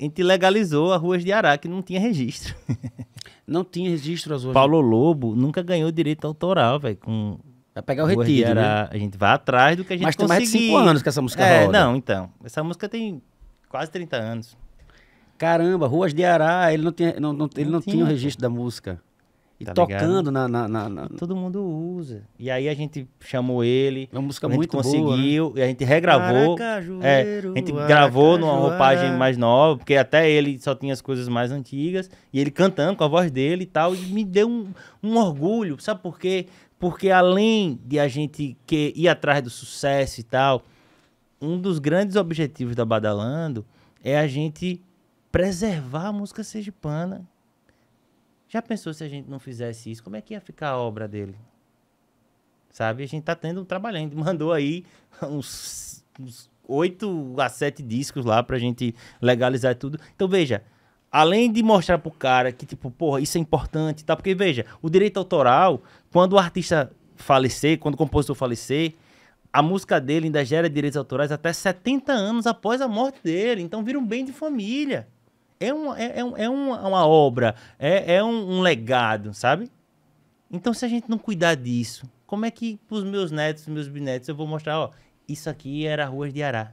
a gente legalizou as ruas de Ará, que não tinha registro. não tinha registro as ruas. Paulo Lobo nunca ganhou direito autoral, velho, com Vai pegar o retiro, né? A gente vai atrás do que a gente Mas conseguir. tem mais de 5 anos que essa música é, roda. Não, então. Essa música tem quase 30 anos. Caramba, Ruas de Ará, ele não tinha, não, não ele não, não tinha o registro da música. E tá tocando na, na, na, na... todo mundo usa. E aí a gente chamou ele. É uma música a gente muito conseguiu. Boa, né? E a gente regravou. É, a gente gravou numa roupagem mais nova, porque até ele só tinha as coisas mais antigas. E ele cantando com a voz dele e tal. E me deu um, um orgulho. Sabe por quê? Porque além de a gente que ir atrás do sucesso e tal, um dos grandes objetivos da Badalando é a gente preservar a música sergipana já pensou se a gente não fizesse isso? Como é que ia ficar a obra dele? Sabe? A gente tá tendo um mandou aí uns, oito 8 a 7 discos lá pra gente legalizar tudo. Então, veja, além de mostrar pro cara que, tipo, porra, isso é importante, tá? Porque, veja, o direito autoral, quando o artista falecer, quando o compositor falecer, a música dele ainda gera direitos autorais até 70 anos após a morte dele. Então, vira um bem de família é uma, é, é, é uma, uma obra, é, é um, um, legado, sabe? Então, se a gente não cuidar disso, como é que para os meus netos, meus bisnetos, eu vou mostrar, ó, isso aqui era Ruas de Ará.